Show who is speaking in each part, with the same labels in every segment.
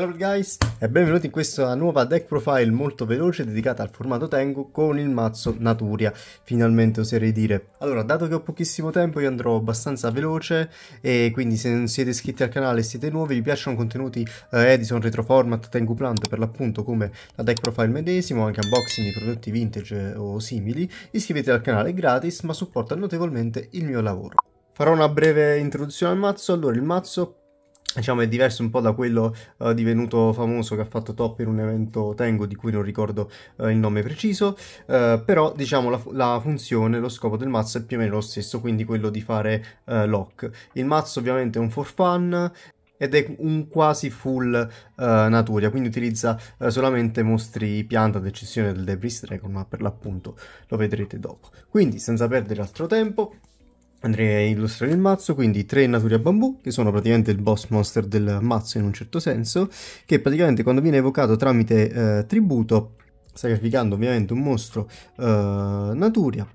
Speaker 1: Hello guys e benvenuti in questa nuova deck profile molto veloce dedicata al formato Tengu con il mazzo Naturia, finalmente oserei dire. Allora, dato che ho pochissimo tempo io andrò abbastanza veloce e quindi se non siete iscritti al canale e siete nuovi, vi piacciono contenuti eh, Edison, Retroformat, Tengu Plant per l'appunto come la deck profile medesimo, anche unboxing di prodotti vintage eh, o simili, iscrivetevi al canale gratis ma supporta notevolmente il mio lavoro. Farò una breve introduzione al mazzo, allora il mazzo diciamo è diverso un po' da quello uh, eh, divenuto famoso che ha fatto Top in un evento Tengo di cui non ricordo uh, il nome preciso uh, però diciamo la, la, funzione, lo scopo del mazzo è più o meno lo stesso quindi quello di fare lock il mazzo ovviamente è un for fun ed è un quasi full uh, natura, quindi utilizza uh, solamente mostri pianta ad eccezione del Debris Dragon, ma per l'appunto lo vedrete dopo. Quindi, senza perdere altro tempo, andrei a illustrare il mazzo, quindi tre nature a bambù, che sono praticamente il boss monster del mazzo in un certo senso, che praticamente quando viene evocato tramite eh, tributo, sacrificando ovviamente un mostro eh, naturia,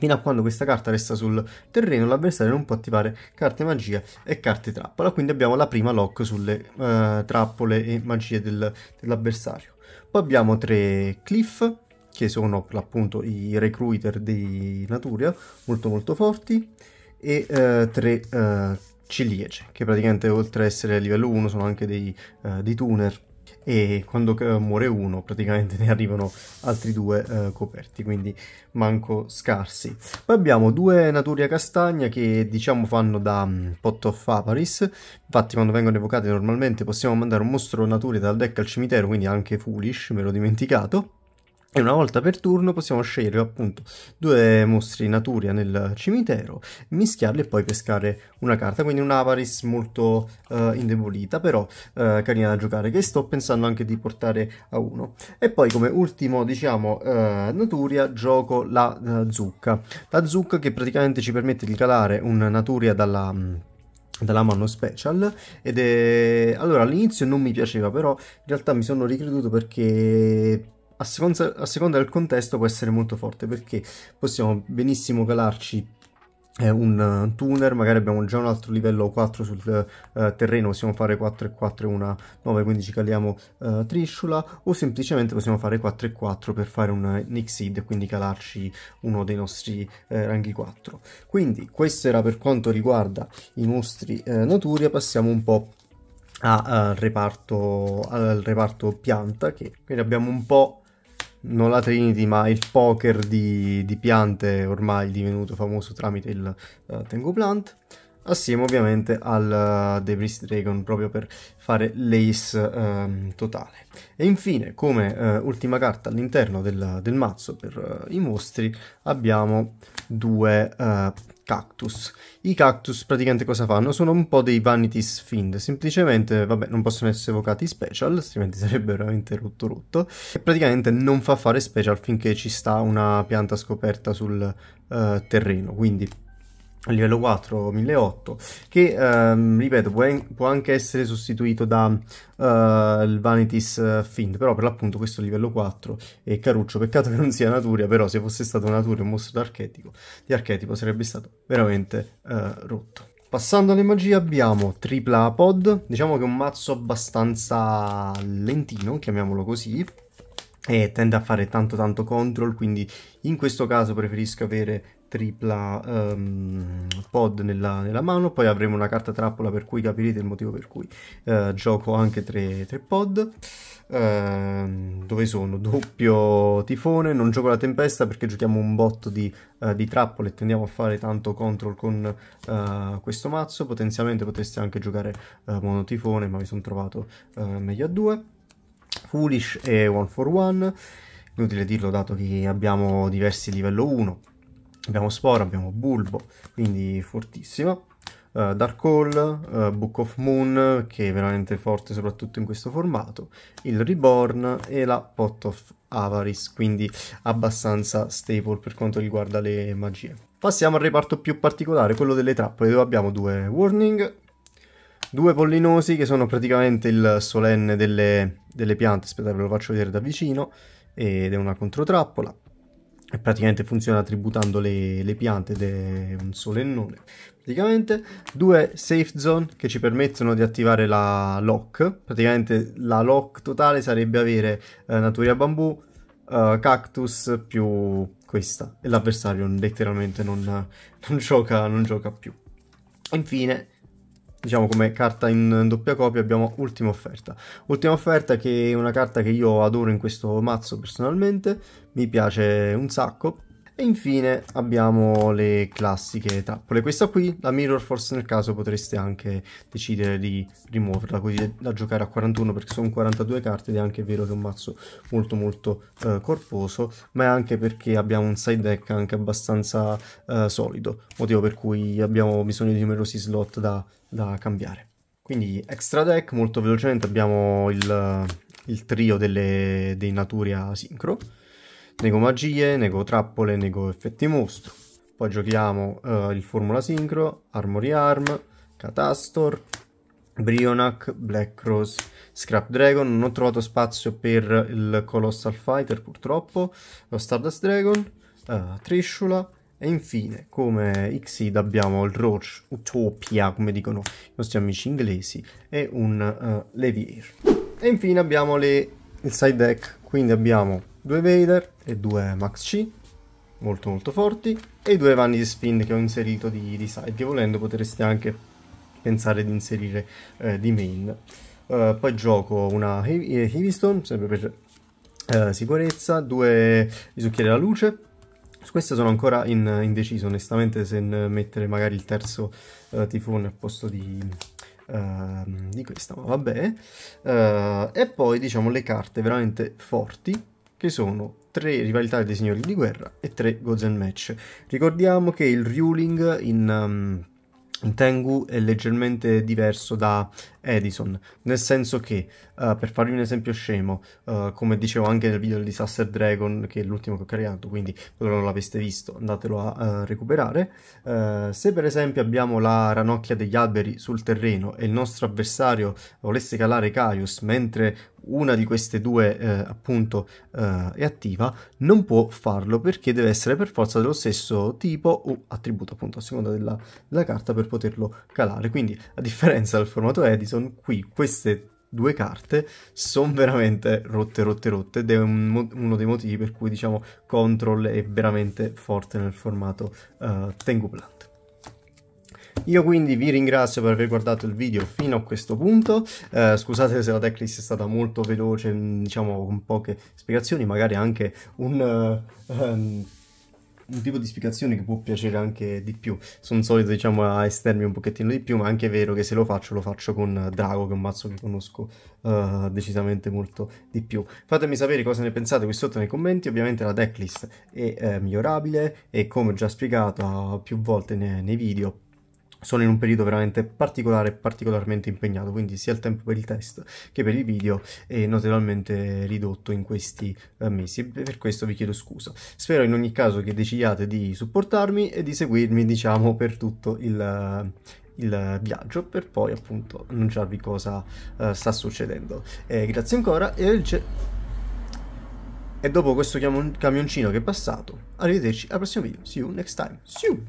Speaker 1: Fino a quando questa carta resta sul terreno, l'avversario non può attivare carte magia e carte trappola. Quindi abbiamo la prima lock sulle uh, trappole e magie del, dell'avversario. Poi abbiamo tre cliff, che sono per l'appunto i recruiter di Naturia, molto molto forti, e eh, tre eh, ciliegie, che praticamente oltre a essere a livello 1 sono anche dei, eh, dei tuner, e quando eh, muore uno praticamente ne arrivano altri due eh, coperti, quindi manco scarsi. Poi abbiamo due Naturia Castagna che diciamo fanno da um, Pot of Aparis, infatti quando vengono evocate normalmente possiamo mandare un mostro Naturia dal deck al cimitero, quindi anche Foolish, me l'ho dimenticato. E una volta per turno possiamo scegliere appunto due mostri naturia nel cimitero, mischiarli e poi pescare una carta, quindi un Avaris molto uh, indebolita, però uh, carina da giocare, che sto pensando anche di portare a uno. E poi come ultimo, diciamo, uh, naturia, gioco la zucca. La zucca che praticamente ci permette di calare un naturia dalla... Mh, dalla mano special ed è allora all'inizio non mi piaceva però in realtà mi sono ricreduto perché a seconda, a seconda del contesto può essere molto forte perché possiamo benissimo calarci eh, un eh, tuner, magari abbiamo già un altro livello 4 sul uh, terreno, possiamo fare 4 e 4 e una 9, quindi ci caliamo uh, trisciola, o semplicemente possiamo fare 4 e 4 per fare un Nixid, quindi calarci uno dei nostri uh, ranghi 4. Quindi questo era per quanto riguarda i mostri uh, Naturia, passiamo un po' al, reparto, reparto pianta, che quindi abbiamo un po' non la Trinity, ma il poker di, di piante ormai divenuto famoso tramite il uh, Tengu Plant, assieme ovviamente al uh, eh, Debris Dragon proprio per fare l'ace uh, totale. E infine, come eh, ultima carta all'interno del, del, mazzo per i mostri, abbiamo due cactus. I cactus praticamente cosa fanno? Sono un po' dei vanity sfind, semplicemente, vabbè, non possono essere evocati special, altrimenti sarebbe veramente rotto rotto, e praticamente non fa fare special finché ci sta una pianta scoperta sul uh, terreno, quindi a livello 4 1008 che ehm, ripeto può, può, anche essere sostituito da uh, il Vanity's eh, Find però per l'appunto questo livello 4 è caruccio peccato che non sia Naturia però se fosse stato Naturia un mostro d'archetipo di archetipo sarebbe stato veramente uh, rotto Passando alle magie abbiamo tripla pod, diciamo che è un mazzo abbastanza lentino, chiamiamolo così, e tende a fare tanto tanto control, quindi in questo caso preferisco avere tripla um, pod nella, nella, mano, poi avremo una carta trappola per cui capirete il motivo per cui uh, gioco anche tre, tre pod. Uh, dove sono? Doppio tifone, non gioco la tempesta perché giochiamo un botto di, uh, di trappole e tendiamo a fare tanto control con eh, questo mazzo, potenzialmente potreste anche giocare monotifone ma mi sono trovato meglio a due. Foolish e One for One, inutile dirlo dato che abbiamo diversi livello 1, abbiamo Spore, abbiamo Bulbo, quindi fortissima. Uh, Dark Hall, uh, eh, Book of Moon, che è veramente forte soprattutto in questo formato, il Reborn e la Pot of Avaris, quindi abbastanza stable per quanto riguarda le magie. Passiamo al reparto più particolare, quello delle trappole, dove abbiamo due warning, due pollinosi che sono praticamente il solenne delle, delle piante, aspettate ve lo faccio vedere da vicino, ed è una controtrappola, e praticamente funziona tributando le, le piante ed è un solennone. Praticamente due safe zone che ci permettono di attivare la lock, praticamente la lock totale sarebbe avere eh, Naturia Bambù, Uh, cactus più questa e l'avversario letteralmente non, non, gioca, non gioca più infine diciamo come carta in doppia copia abbiamo ultima offerta ultima offerta che è una carta che io adoro in questo mazzo personalmente mi piace un sacco e infine abbiamo le classiche trappole. Questa qui, la Mirror Force nel caso potreste anche decidere di rimuoverla così da giocare a 41 perché sono 42 carte ed è anche vero che è un mazzo molto molto eh, corposo, ma è anche perché abbiamo un side deck anche abbastanza eh, solido, motivo per cui abbiamo bisogno di numerosi slot da, da cambiare. Quindi extra deck, molto velocemente abbiamo il, il trio delle, dei Naturia Sincro Nego magie, nego trappole, nego effetti mostro. Poi giochiamo uh, il Formula Sincro, Armory Arm, Catastor, Brionac, Black Cross, Scrap Dragon. Non ho trovato spazio per il Colossal Fighter purtroppo, lo Stardust Dragon, uh, eh, Trisciula, e infine, come Xid abbiamo il Roach Utopia, come dicono i nostri amici inglesi, e un uh, Levier. E infine abbiamo le, il side deck, quindi abbiamo due Vader e due Max C, molto molto forti, e i due vanni di spin che ho inserito di, di side, che volendo potreste anche pensare di inserire eh, di main. Uh, poi gioco una eh, Heavystone, sempre per uh, sicurezza, due Bisucchiere alla luce, queste sono ancora in, indeciso, onestamente, se mettere magari il terzo uh, tifone al posto di, uh, di questa, ma vabbè. Uh, e poi, diciamo, le carte veramente forti, che sono tre rivalità dei signori di guerra e tre Gozen Match. Ricordiamo che il ruling in... Um, in Tengu è leggermente diverso da Edison, nel senso che, uh, per farvi un esempio scemo, uh, come dicevo anche nel video di Disaster Dragon, che è l'ultimo che ho caricato, quindi se non l'aveste visto andatelo a uh, recuperare, uh, se per esempio abbiamo la ranocchia degli alberi sul terreno e il nostro avversario volesse calare Caius mentre una di queste due eh, appunto eh, è attiva, non può farlo perché deve essere per forza dello stesso tipo o attributo appunto a seconda della, della carta per poterlo calare. Quindi a differenza del formato Edison, qui queste due carte sono veramente rotte rotte rotte ed è un, uno dei motivi per cui diciamo Control è veramente forte nel formato uh, Tengu Plant. Io quindi vi ringrazio per aver guardato il video fino a questo punto, eh, scusate se la teclis è stata molto veloce, mm, diciamo con poche spiegazioni, magari anche un... Uh, um, un tipo di spiegazione che può piacere anche di più. Sono solito, diciamo, a estermi un pochettino di più, ma anche è vero che se lo faccio, lo faccio con Drago, che è un mazzo che conosco uh, decisamente molto di più. Fatemi sapere cosa ne pensate qui sotto nei commenti. Ovviamente la decklist è eh, migliorabile e come ho già spiegato uh, più volte nei, nei video, sono in un periodo veramente particolare, particolarmente impegnato, quindi sia il tempo per il test che per il video è notevolmente ridotto in questi eh, mesi e per questo vi chiedo scusa. Spero in ogni caso che decidiate di supportarmi e di seguirmi, diciamo, per tutto il, eh, il viaggio per poi appunto annunciarvi cosa uh, sta succedendo. Eh, grazie ancora e, e dopo questo camioncino che è passato, arrivederci al prossimo video. See you next time. See you!